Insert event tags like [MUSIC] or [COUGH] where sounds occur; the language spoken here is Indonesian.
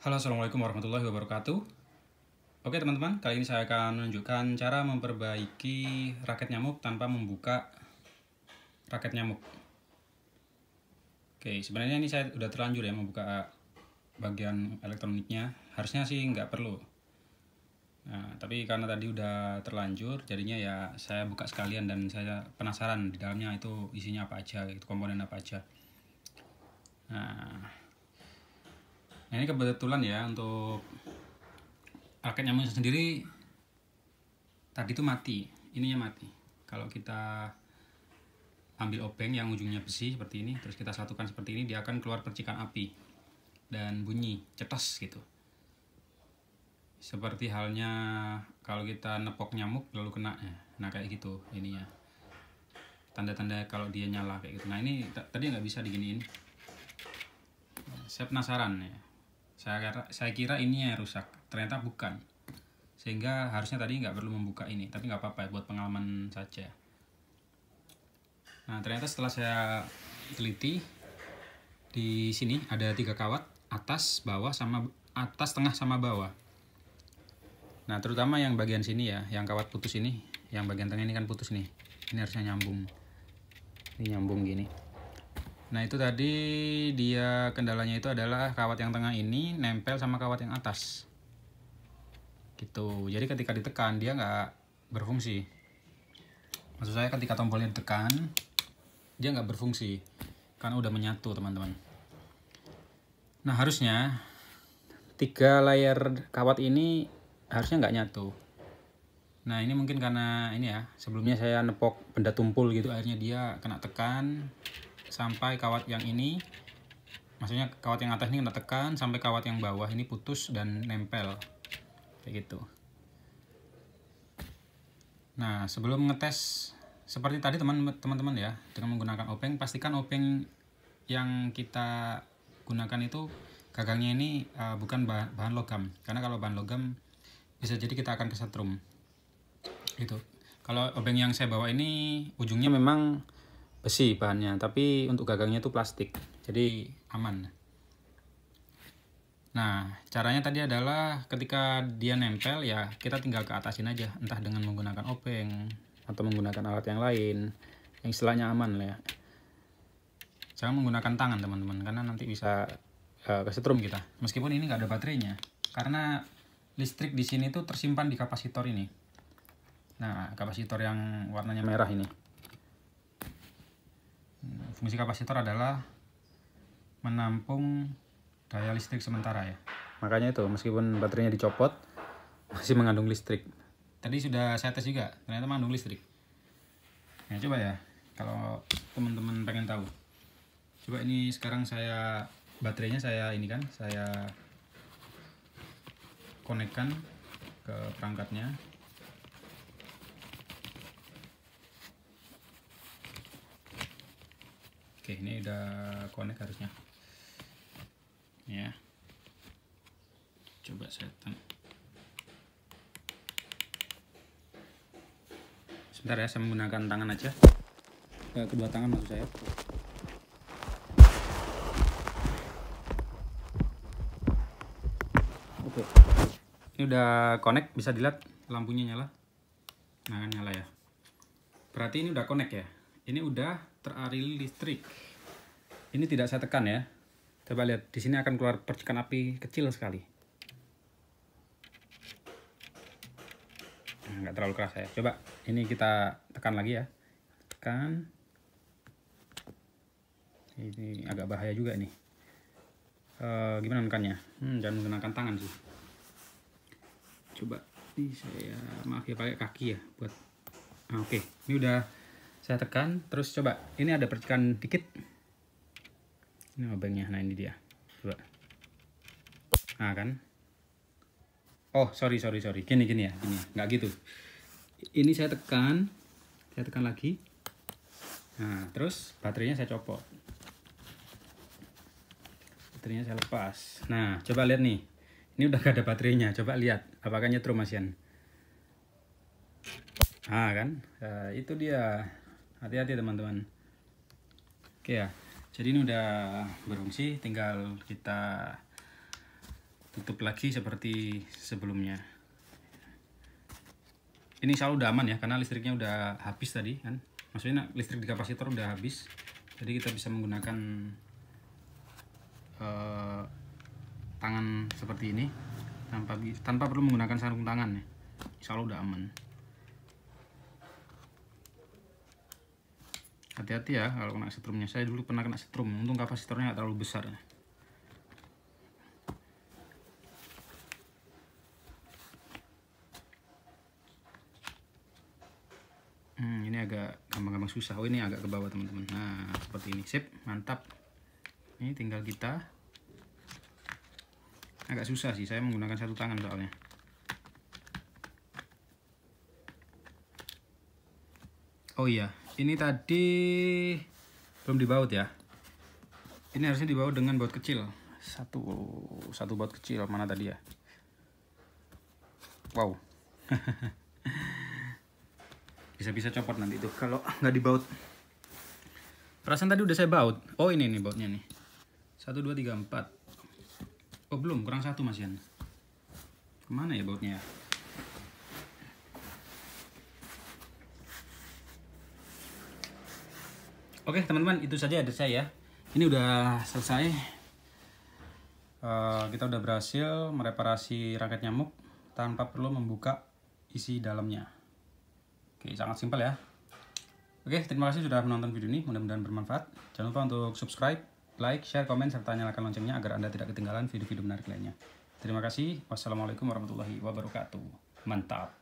Halo, Assalamualaikum warahmatullahi wabarakatuh. Oke teman-teman, kali ini saya akan menunjukkan cara memperbaiki raket nyamuk tanpa membuka raket nyamuk. Oke, sebenarnya ini saya udah terlanjur ya membuka bagian elektroniknya. Harusnya sih nggak perlu. Nah, tapi karena tadi udah terlanjur, jadinya ya saya buka sekalian dan saya penasaran di dalamnya itu isinya apa aja, itu komponen apa aja. Nah, Nah ini kebetulan ya untuk raket nyamuk sendiri tadi itu mati, ini ininya mati. Kalau kita ambil obeng yang ujungnya besi seperti ini, terus kita satukan seperti ini, dia akan keluar percikan api dan bunyi cetas gitu. Seperti halnya kalau kita nepok nyamuk lalu kena, ya nah kayak gitu ini ya Tanda-tanda kalau dia nyala kayak gitu. Nah ini tadi nggak bisa diginiin. Saya penasaran ya saya kira, saya kira ini yang rusak ternyata bukan sehingga harusnya tadi nggak perlu membuka ini tapi nggak apa-apa buat pengalaman saja nah ternyata setelah saya teliti di sini ada tiga kawat atas bawah sama atas tengah sama bawah nah terutama yang bagian sini ya yang kawat putus ini yang bagian tengah ini kan putus nih ini harusnya nyambung ini nyambung gini Nah itu tadi dia kendalanya itu adalah kawat yang tengah ini nempel sama kawat yang atas. Gitu. Jadi ketika ditekan dia nggak berfungsi. Maksud saya ketika tombolnya ditekan dia nggak berfungsi karena udah menyatu teman-teman. Nah harusnya tiga layar kawat ini harusnya nggak nyatu. Nah ini mungkin karena ini ya sebelumnya saya nepok benda tumpul gitu akhirnya dia kena tekan sampai kawat yang ini maksudnya kawat yang atas ini kena tekan sampai kawat yang bawah ini putus dan nempel kayak gitu nah sebelum ngetes seperti tadi teman-teman ya dengan menggunakan obeng pastikan obeng yang kita gunakan itu gagangnya ini uh, bukan bahan, bahan logam karena kalau bahan logam bisa jadi kita akan kesetrum gitu kalau obeng yang saya bawa ini ujungnya memang besi bahannya tapi untuk gagangnya itu plastik jadi aman nah caranya tadi adalah ketika dia nempel ya kita tinggal ke atasin aja entah dengan menggunakan obeng atau menggunakan alat yang lain yang istilahnya aman lah ya jangan menggunakan tangan teman-teman karena nanti bisa uh, kesetrum kita meskipun ini nggak ada baterainya karena listrik di sini tuh tersimpan di kapasitor ini nah kapasitor yang warnanya merah ini Hmm, fungsi kapasitor adalah menampung daya listrik sementara ya. Makanya itu meskipun baterainya dicopot masih mengandung listrik. Tadi sudah saya tes juga, ternyata mengandung listrik. Ya coba ya, kalau teman-teman pengen tahu. Coba ini sekarang saya baterainya saya ini kan, saya konekkan ke perangkatnya Oke, ini udah connect harusnya. Ya. Coba setan. Sebentar ya, saya menggunakan tangan aja. Kedua tangan maksud saya. Oke. Ini udah connect, bisa dilihat lampunya nyala. Nah, kan nyala ya. Berarti ini udah connect ya ini udah teraril listrik ini tidak saya tekan ya coba lihat di sini akan keluar percikan api kecil sekali nah, nggak terlalu keras ya coba ini kita tekan lagi ya tekan ini agak bahaya juga ini e, gimana menekannya hmm, jangan menggunakan tangan sih coba ini saya maaf ya pakai kaki ya buat nah, oke okay. ini udah saya tekan terus coba ini ada percikan dikit ini obengnya nah ini dia coba nah kan oh sorry sorry sorry gini gini ya gini ya. nggak gitu ini saya tekan saya tekan lagi nah terus baterainya saya copot baterainya saya lepas nah coba lihat nih ini udah gak ada baterainya coba lihat apakah nyetrum masian ah kan uh, itu dia hati-hati teman-teman oke ya jadi ini udah berfungsi tinggal kita tutup lagi seperti sebelumnya ini selalu udah aman ya karena listriknya udah habis tadi kan maksudnya listrik di kapasitor udah habis jadi kita bisa menggunakan uh, tangan seperti ini tanpa tanpa perlu menggunakan sarung tangan ya selalu udah aman hati-hati ya kalau kena setrumnya saya dulu pernah kena setrum untung kapasitornya nggak terlalu besar ya. hmm, ini agak gampang-gampang susah oh ini agak ke bawah teman-teman nah seperti ini sip mantap ini tinggal kita agak susah sih saya menggunakan satu tangan soalnya oh iya ini tadi belum dibaut ya ini harusnya dibaut dengan baut kecil satu satu baut kecil mana tadi ya wow [LAUGHS] bisa-bisa copot nanti itu. kalau nggak dibaut perasaan tadi udah saya baut oh ini nih bautnya nih satu dua tiga empat oh belum kurang satu masian kemana ya bautnya ya? Oke teman-teman itu saja ada saya ya. Ini udah selesai. Uh, kita udah berhasil mereparasi rangket nyamuk tanpa perlu membuka isi dalamnya. Oke sangat simpel ya. Oke terima kasih sudah menonton video ini. Mudah-mudahan bermanfaat. Jangan lupa untuk subscribe, like, share, komen, serta nyalakan loncengnya agar anda tidak ketinggalan video-video menarik lainnya. Terima kasih. Wassalamualaikum warahmatullahi wabarakatuh. Mantap.